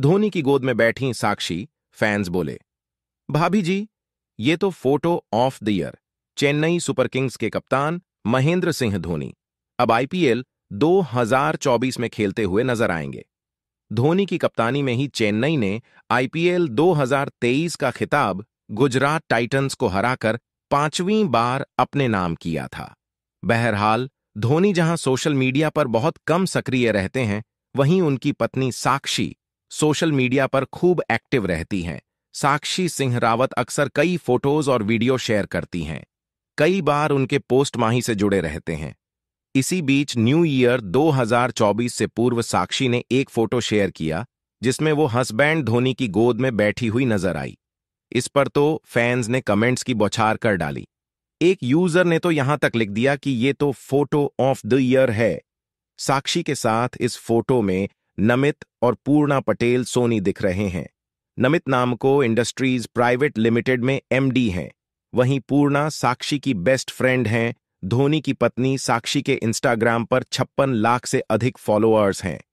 धोनी की गोद में बैठी साक्षी फैंस बोले भाभी जी ये तो photo of the year Chennai Super Kings के कप्तान महेंद्र सिंह धोनी अब आईपीएल 2024 में खेलते हुए नजर आएंगे धोनी की कप्तानी में ही चेन्नई ने आईपीएल 2023 का खिताब गुजरात टाइटंस को हराकर पांचवीं बार अपने नाम किया था बहरहाल धोनी जहां सोशल मीडिया पर बहुत कम सक्रिय रहते हैं वहीं उनकी पत्नी साक्षी सोशल मीडिया पर खूब एक्टिव रहती हैं साक्षी सिंह रावत अक्सर कई फोटोज और वीडियो शेयर करती हैं कई बार उनके पोस्ट माही से जुड़े रहते हैं इसी बीच न्यू ईयर 2024 से पूर्व साक्षी ने एक फोटो शेयर किया जिसमें वो हस्बैंड धोनी की गोद में बैठी हुई नजर आई इस पर तो फैंस ने कमेंट्स की बौछार कर डाली एक यूजर ने तो यहां तक लिख दिया कि ये तो फोटो ऑफ द ईयर है साक्षी के साथ इस फोटो में नमित और पूर्णा पटेल सोनी दिख रहे हैं नमित नाम को इंडस्ट्रीज प्राइवेट लिमिटेड में एमडी हैं वहीं पूर्णा साक्षी की बेस्ट फ्रेंड हैं धोनी की पत्नी साक्षी के इंस्टाग्राम पर छप्पन लाख से अधिक फॉलोअर्स हैं